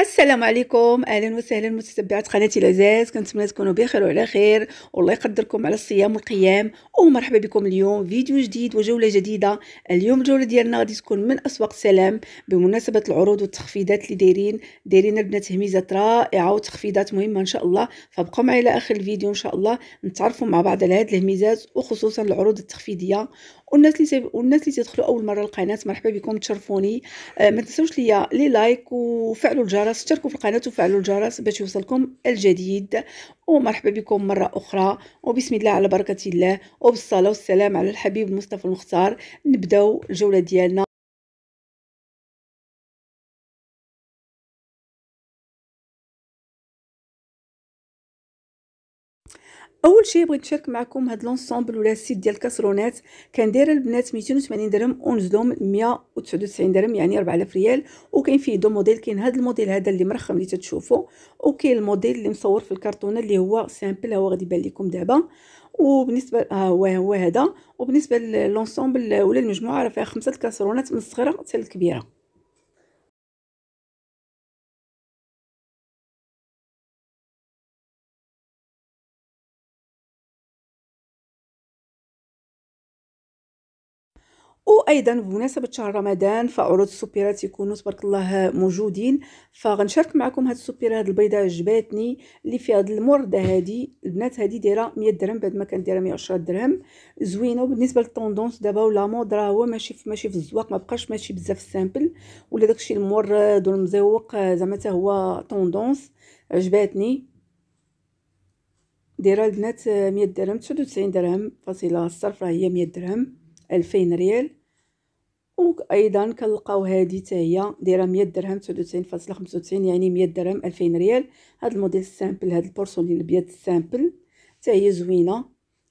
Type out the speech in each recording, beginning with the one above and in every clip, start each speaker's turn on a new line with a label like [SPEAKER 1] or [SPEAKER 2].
[SPEAKER 1] السلام عليكم اهلا وسهلا متتبعات قناتي العزاز كنتمنى تكونوا بخير وعلى خير والله يقدركم على الصيام والقيام ومرحبا بكم اليوم فيديو جديد وجوله جديده اليوم الجوله ديالنا غادي تكون من اسواق سلام بمناسبه العروض والتخفيضات اللي دايرين دايرين البنات هميزات رائعه وتخفيضات مهمه ان شاء الله فبقوا معي الى اخر الفيديو ان شاء الله نتعرفوا مع بعض على هذه الهميزات وخصوصا العروض التخفيضيه والناس اللي والناس اللي تدخلوا اول مره القناه مرحبا بكم تشرفوني آه ما تنساوش ليا لي لايك وفعلوا الجرس اشتركوا في القناه وفعلوا الجرس باش يوصلكم الجديد ومرحبا بكم مره
[SPEAKER 2] اخرى وبسم الله على بركه الله وبالصلاه والسلام على الحبيب المصطفى المختار نبداو الجوله ديالنا اول شيء بغيت نشارك معكم هاد لونسومبل ولا سيت ديال الكاسرونات كان دايره البنات 280
[SPEAKER 1] درهم اونز دوم 199 درهم يعني 4000 ريال وكاين فيه دو موديل كاين هاد الموديل هذا اللي مرخم اللي تتشوفوا وكاين الموديل اللي مصور في الكرتونه اللي هو سامبل هو غادي يبان لكم دابا وبالنسبه ها هو هو هذا وبالنسبه للونسومبل ولا المجموعه راه فيها خمسه الكاسرونات من الصغيره حتى
[SPEAKER 3] الكبيره
[SPEAKER 2] وايضا بمناسبه شهر رمضان فعروض السوبيرات يكونوا تبارك الله موجودين
[SPEAKER 1] فغنشارك معكم هاد السوبيره هاد البيضه عجباتني اللي فيها هاد المرده هادي البنات هادي دايره 100 درهم بعد ما كانت دايره 110 درهم زوينه وبالنسبه للطوندونس دابا ولا مود راه هو ماشي في ماشي في الزواق ما بقاش ماشي بزاف سامبل ولا داكشي المورد والمزوق زعما حتى هو طوندونس عجباتني دايره البنات 100 درهم 99 درهم فاصله الصرف راه هي 100 درهم 2000 ريال وايضا كنلقاو هذه حتى هي دايره 100 درهم 99.95 يعني 100 درهم 2000 ريال هذا الموديل السامبل هذا البورسولين الابيض السامبل حتى هي زوينه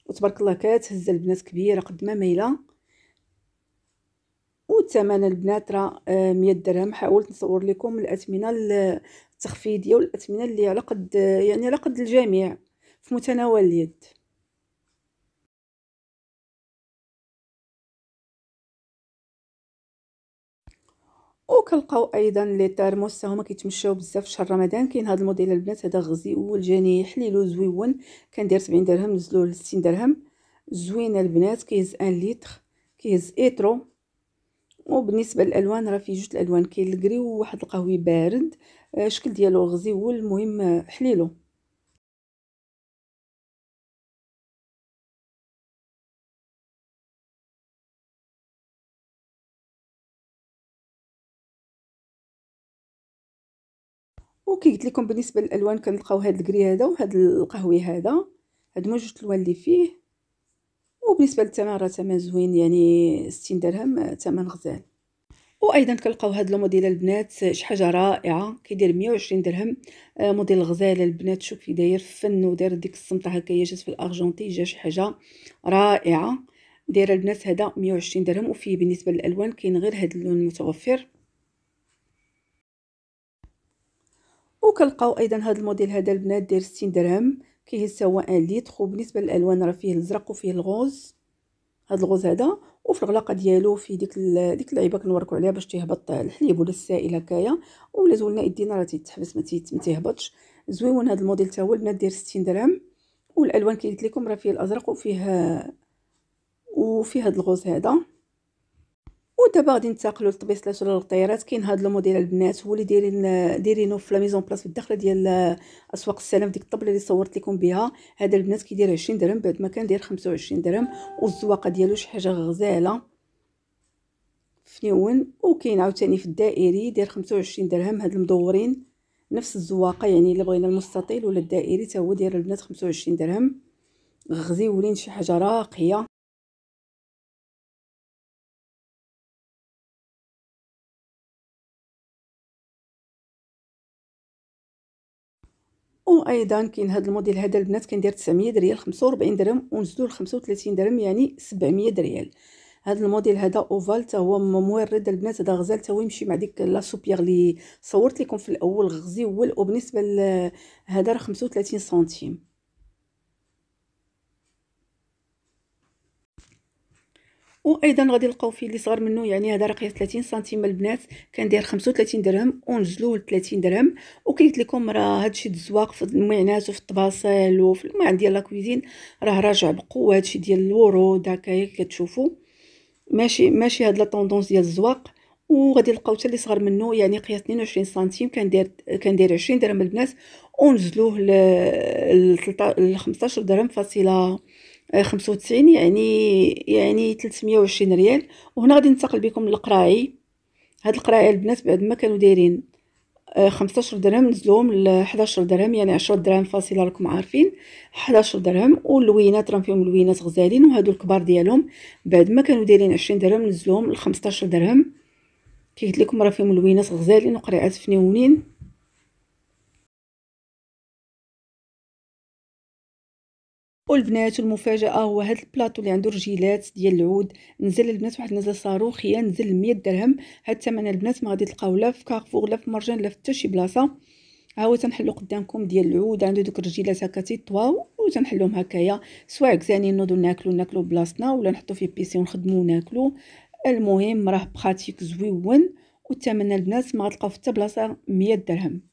[SPEAKER 1] وتبارك الله كتهز البنات كبيره قد ما مايله والثمن البنات راه 100 آه، درهم حاولت نصور لكم الاثمنه
[SPEAKER 2] التخفيضيه والاثمنه اللي على قد يعني على قد الجميع في متناول اليد
[SPEAKER 3] وكنلقاو ايضا لي تيرموس هما
[SPEAKER 1] كيتمشاو بزاف في شهر رمضان كاين هذا الموديل البنات هذا غزيول حليل حليلو زويون كندير 70 درهم نزلوه ل 60 درهم زوين البنات كيهز 1 لتر كيهز ايترو وبالنسبه للالوان راه فيه جوج الالوان كاين الكري وواحد القهوي بارد
[SPEAKER 3] آه، شكل ديالو غزيول المهم آه، حليلو كي قلت لكم بالنسبه للالوان كنلقاو هذا الكري هذا وهذا القهوي هذا
[SPEAKER 1] هاد هما جوج اللي فيه وبالنسبه للثمن راه ثمن زوين يعني 60 درهم ثمن غزال وايضا كنلقاو هاد لو موديل البنات شي حاجه رائعه كيدير 120 درهم آه، موديل الغزال البنات شوفي داير فن وداير ديك السمطه هكايا جات في الارجنتي جا شي حاجه رائعه دايره البنات هذا 120 درهم وفيه بالنسبه للالوان كاين غير هاد اللون المتوفر وكنلقاو ايضا هذا الموديل هذا البنات داير 60 درهم كيهز هو ليتر وبالنسبه للالوان راه فيه الازرق وفيه الغوز هذا الغوز هذا وفي الغلاقه ديالو في ديك ديك اللعيبه كنوركو عليها باش تيهبط الحليب ولا السائل هكايا ولا زولنا يدينا راه تيتحبس ما تيهبطش زويون هذا الموديل تا هو البنات داير 60 درهم والالوان كي قلت لكم راه فيه الازرق وفيه وفيه هذا الغوز هذا ودابا غادي ننتقلوا للطبيس ولا للطيارات كاين هذا الموديل البنات هو اللي دايرين دايرينو في لا ميزون بلاص في الداخله ديال اسواق السلام ديك الطبله اللي صورت لكم بها هذا البنات كيدير 20 درهم بعد ما كان داير 25 درهم والزواقه ديالو شي حاجه غزاله فنيون وكاين عاوتاني في الدائري داير 25 درهم هاد المدورين نفس الزواقه يعني الا بغينا المستطيل ولا الدائري حتى هو داير البنات 25 درهم
[SPEAKER 3] غزيولين شي حاجه راقيه وايضا كاين هذا الموديل هذا البنات كان داير 900 ريال
[SPEAKER 1] 45 درهم ونزيدو ل 35 درهم يعني 700 ريال هذا الموديل هذا اوفال حتى هو مورد البنات هذا غزال حتى هو يمشي مع ديك لا سوبيغ اللي صورت لكم في الاول غزي هو وبالنسبه لهذا راه 35 سنتيم وايضا غادي نلقاو فيه اللي صغر منه يعني هذا راه قياس 30 سنتيم البنات كندير 35 درهم ونجلوه ل 30 درهم وكيت لكم راه هادشي الزواق في المعينات وفي الطباسل وفي المعن ديال لاكويزين راه راجع بقوه هادشي ديال الورود هكايا كتشوفوا ماشي ماشي هاد لا طوندونس ديال الزواق وغادي نلقاو حتى اللي صغر منه يعني قياس 22 سنتيم كندير كندير 20 درهم البنات ونزلوه ل 15 درهم فاصله آه، خمسة وتسعين يعني يعني تلتمية وعشرين ريال وهنا غادي ننتقل بكم للقراعي هاد القراعي البنات بعد ما كانوا دايرين آه، خمسطاشر درهم نزلوهم لحداشر درهم يعني عشرة درهم فاصله راكم عارفين حداشر درهم واللوينات راهم فيهم لوينات غزالين وهادو الكبار ديالهم بعد ما كانوا دايرين عشرين درهم نزلوهم
[SPEAKER 2] لخمسطاشر درهم كي قلت لكم راه فيهم لوينات غزالين وقريعات فنيونين والبنات المفاجأة هو هذا البلاطو اللي عنده رجيلات ديال العود نزل البنات واحد النزله
[SPEAKER 1] صاروخيه نزل 100 درهم هاد الثمن البنات ما غادي تلقاوه لا في كارفور لا في مرجان لا في حتى شي بلاصه ها هو تنحلو قدامكم ديال العود عنده دوك الرجيلات هكا تيطواو وتنحلوهم هكايا سواء كزانين نوضو ناكلو ناكلو بلاصتنا ولا نحطو في بيسي ونخدمو وناكلو
[SPEAKER 2] المهم راه بخاتيك زويون والثمن البنات ما غتلقاو في حتى بلاصه 100 درهم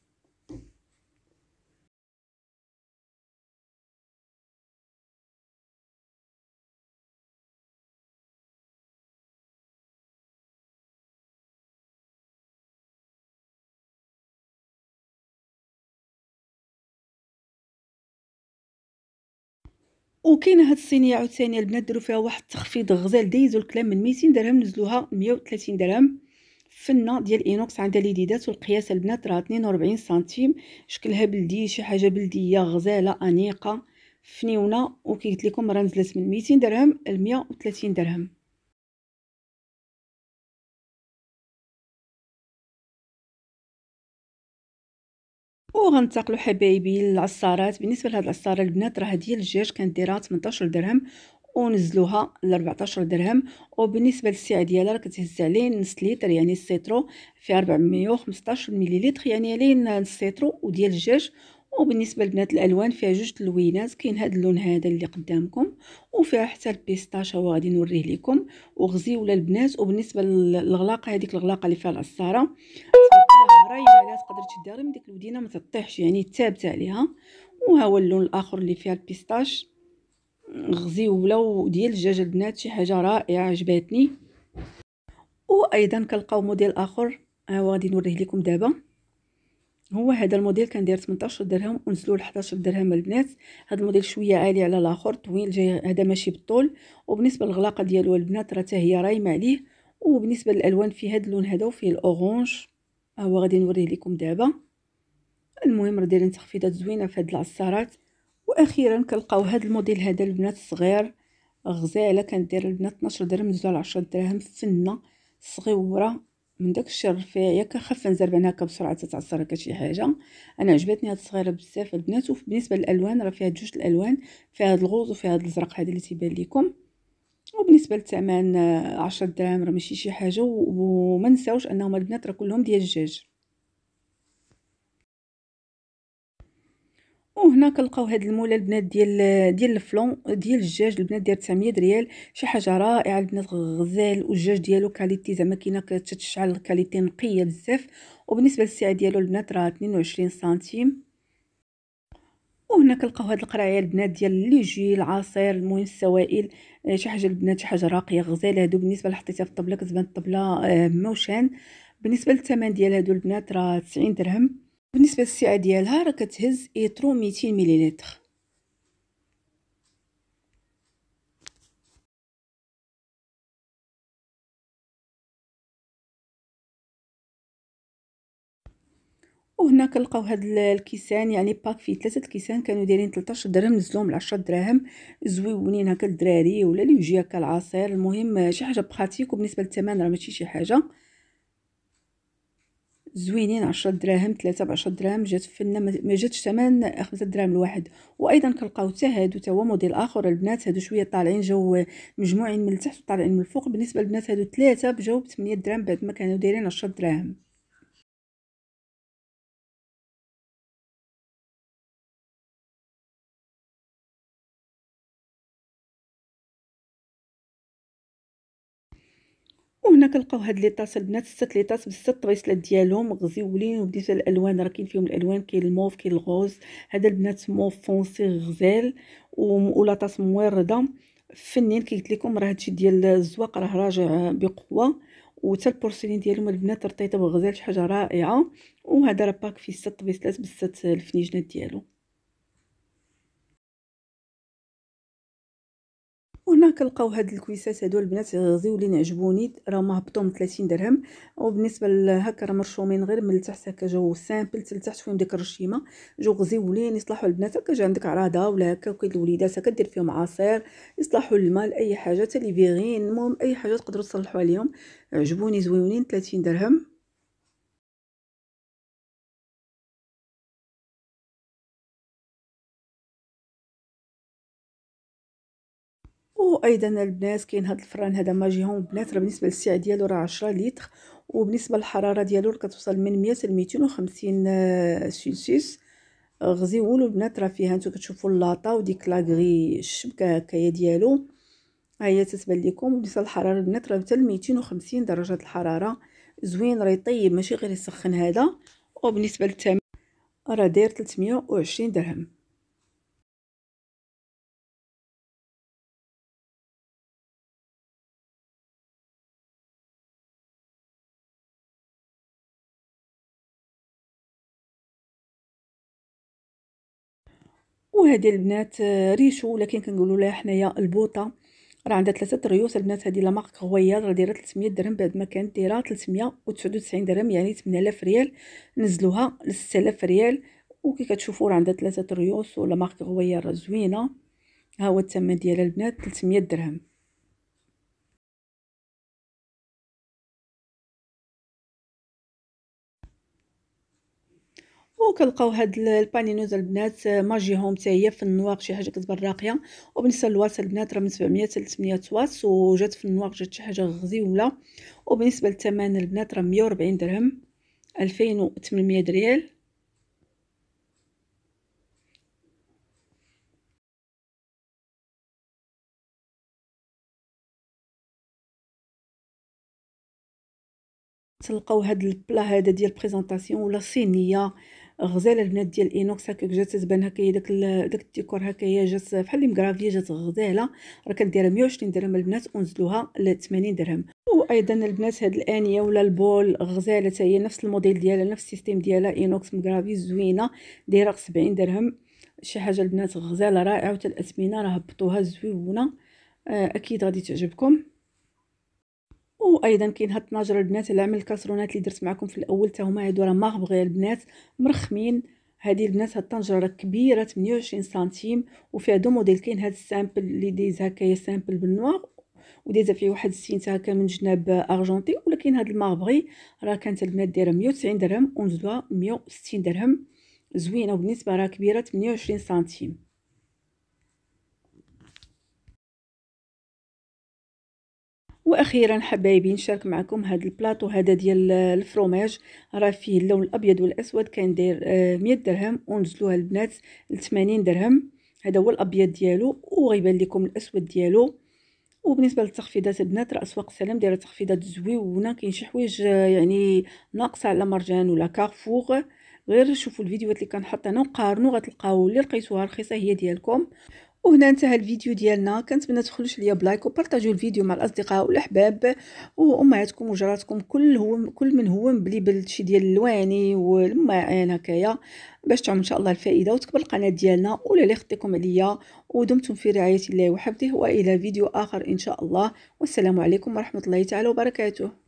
[SPEAKER 2] وكاينه هاد الصينيه عاوتاني البنات داروا فيها واحد التخفيض غزال دايزو الكلام من 200 درهم
[SPEAKER 1] نزلوها 130 درهم فنه ديال اينوكس عندها ليديدات والقياس البنات راه 42 سنتيم شكلها بلدي شي حاجه بلديه غزاله انيقه فنيونه
[SPEAKER 3] وكي قلت لكم راه نزلت من 200 درهم ل 130 درهم وغننتقلوا حبايبي للعصارات بالنسبه لهاد العصاره البنات راه ديال الدجاج
[SPEAKER 1] كنديرها 18 درهم ونزلوها ل 14 درهم وبالنسبه للسعه ديالها راه كتهز عليه نص لتر يعني السيترو فيها 415 مليلتر يعني لين السيترو وديال الدجاج وبالنسبه لبنات الالوان فيها جوج تلوينات كاين هذا اللون هذا اللي قدامكم وفيها حتى هو غادي نوريه لكم وغزي ولا البنات وبالنسبه للغلاقه هذيك الغلاقه اللي فيها العصاره راينه عليها تقدر تداري من ديك الودينه ما تطيحش يعني ثابته عليها وها هو اللون الاخر اللي فيها البيستاش غزيوله وديال الدجاج البنات شي حاجه رائعه عجباتني وايضا كنلقاو موديل اخر ها هو غادي نوريه لكم دابا هو هذا الموديل كان داير 18 درهم ونزلوا ل 11 درهم البنات هذا الموديل شويه عالي على الاخر طويل جاي هذا ماشي بالطول وبالنسبه للغلاقه ديالو البنات راه هي رايمه عليه وبالنسبه للالوان في هذا اللون هذا وفيه الاورانج هو غادي نوريه لكم دابا المهم راه دايرين تخفيضات زوينه في هاد العصارات واخيرا كنلقاو هاد الموديل هذا البنات الصغير غزاله كندير البنات 12 درهم زوال 10 دراهم فنه صغيوره من داك الشيء الرفيع نزرب نزربن هكا بسرعه تتعصر هكا شي حاجه انا عجبتني هاد الصغيره بزاف البنات وبالنسبه للالوان راه فيها جوج الالوان فيها هاد الغوز وفيها هاد الازرق هذا اللي تيبان لكم وبالنسبه للثمن 10 آه، دراهم راه ماشي شي حاجه وما نساوش انهم البنات راه كلهم ديال الدجاج وهنا كنلقاو هاد المولى البنات ديال ديال الفلون ديال الدجاج البنات ديال 900 ريال شي حاجه رائعه البنات غزال والدجاج ديالو كاليتي زعما كاينه كتشعل كاليتي نقيه بزاف وبالنسبه للسعر ديالو البنات راه 22 سنتيم وهنا كنلقاو هاد القراعيه البنات ديال لي جي العصير المهم السوائل آه، شي حاجه البنات شي حاجه راقيه غزاله هادو بالنسبه لحطيتها في الطبله كتبان الطبله آه، موشان بالنسبه للثمن ديال هادو البنات راه 90 درهم
[SPEAKER 2] بالنسبه للسعه ديالها راه كتهز ايترو 200 مليلتر وهنا كنلقاو هاد الكيسان يعني باك فيه ثلاثه الكيسان كانوا دايرين 13 درهم نزلوهم ل 10 دراهم
[SPEAKER 1] زويونين هكا الدراري ولا اللي يجي هكا العصير المهم شي حاجه براتيك وبالنسبه للثمن راه ماشي شي حاجه زوينين 10 دراهم 3 ب 10 دراهم جات فنه ما جاتش ثمن 5 دراهم الواحد وايضا كنلقاو حتى هادو تا هو موديل اخر البنات هادو شويه طالعين جو مجموعين من التحت وطالعين من الفوق بالنسبه للبنات هادو ثلاثه
[SPEAKER 3] بجاوب 8 دراهم بعد ما كانوا دايرين 10 دراهم
[SPEAKER 2] وهنا كنلقاو هاد لي طاس البنات ست لي طاس بست طبيصلات ديالهم غزيولين وبديت الالوان راه
[SPEAKER 1] كاين فيهم الالوان كاين الموف كاين الغوز هذا البنات موف فونسي غزال طاس موردة فنين كي قلت لكم راه هادشي ديال الزواق راه راجع بقوه وتا البورسلين ديالهم البنات رطيطه بغزال شي حاجه رائعه وهذا راه باك فيه
[SPEAKER 2] ست طريسلات بست الفنيجنات ديالو كنلقاو هاد الكويسات هادو البنات زيولين عجبوني
[SPEAKER 1] هبطو من 30 درهم وبالنسبه لهكا راه مرشومين غير من التحت هكا جو سامبل تلتحت فيهم ديك الرشيمه جاو زيولين يصلحوا البنات هكا جا عندك عراضه ولا هكا وكاين الوليدات هكا دير فيهم عصير يصلحوا الماء اي حاجه حتى لي فيغين المهم اي حاجه تقدروا تصلحوا عليهم
[SPEAKER 3] عجبوني زويونين 30 درهم وايضا البنات كاين هذا الفران هذا ماجيهم البنات راه بالنسبه للسعه
[SPEAKER 1] ديالو راه 10 لتر وبالنسبه للحراره ديالو كتوصل من 100 ل 250 سلسيوس غزيول البنات راه فيها نتو كتشوفوا اللاطا وديك لاغري الشبكه هكايا ديالو ها هي تتبان لكم بالنسبه للحراره البنات راه حتى 250 درجه الحراره زوين راه يطيب ماشي غير يسخن هذا وبالنسبه للثمن
[SPEAKER 3] راه داير 320 درهم وهذه البنات آه، ريشو لكن
[SPEAKER 1] كنقولوا لها حنايا البوطه راه عندها ثلاثه ريوس البنات هذه لا مارك غويال راه دايره 300 درهم بعد ما كانت دايره 399 درهم يعني 8000 ريال نزلوها ل 6000 ريال وكي كتشوفوا راه عندها ثلاثه ريوس ولا مارك غويال زوينه
[SPEAKER 3] ها هو الثمن ديالها البنات 300 درهم
[SPEAKER 2] وكنلقاو هاد البانينوز البنات هوم آه، حتى هي في النواق شي حاجه كتبان راقيه
[SPEAKER 1] وبالنسبه للواس البنات راه من 700 حتى 800 واس وجات في النواق جات شي حاجه غزيوله وبالنسبه للثمن البنات راه 140 درهم 2800 ريال
[SPEAKER 3] تلقاو هاد البلا هذا ديال بريزونطاسيون ولا صينيه
[SPEAKER 1] غزاله البنات ديال اينوكس هكاك جات تبان هكا داك داك الديكور هكايا جات بحال اللي مكرافيه جات غزاله راه كنديرها 120 درهم البنات ونزلوها ل 80 درهم وايضا البنات هاد الانيه ولا البول غزاله حتى هي نفس الموديل ديالها نفس السيستيم ديالها اينوكس مكرافي زوينه دايره 70 درهم شي حاجه البنات غزاله رائعه وتا الاثمنه راه هبطوها زويونه آه، اكيد غادي تعجبكم وايضا كاين هاد الطناجر البنات عمل الكاسرونات اللي درت معكم في الاول حتى هما هادو راه ماغبغي البنات مرخمين هادي البنات هاد الطنجره راه كبيره 28 سنتيم وفيها دو موديل كاين هاد السامبل اللي دايز يا سامبل بالنوار ودايزه فيه واحد السينت هكا من جناب ارجنتي ولكن هاد المغبغي راه كانت البنات دايره 190 درهم ونزلوها 160
[SPEAKER 2] درهم زوينه وبالنسبه راه كبيره 28 سنتيم واخيرا حبايبي نشارك
[SPEAKER 1] معكم هذا البلاطو هذا ديال الفروماج راه فيه اللون الابيض والاسود كان داير 100 آه، درهم ونزلوها البنات ل 80 درهم هذا هو الابيض ديالو وغيبان لكم الاسود ديالو وبالنسبه للتخفيضات البنات راه اسواق سلام دايره تخفيضات زويونه كاين شي حوايج آه، يعني ناقصه على مرجان ولا كارفور غير شوفوا الفيديوهات اللي كنحط انا وقارنوا غتلقاو اللي لقيتوها رخيصه هي ديالكم وهنا انتهى الفيديو ديالنا كنتمنى تخلوش ليا بلايك وبارطاجيو الفيديو مع الاصدقاء والاحباب وامهاتكم وجراتكم كل هو كل من هو مبلي بالشي ديال اللواني والماعين هكايا باش تعم ان شاء الله الفائده وتكبر القناه ديالنا ولا اللي خطيكم عليا ودمتم في
[SPEAKER 2] رعايه الله وحفظه والى فيديو اخر ان شاء الله والسلام عليكم ورحمه الله تعالى وبركاته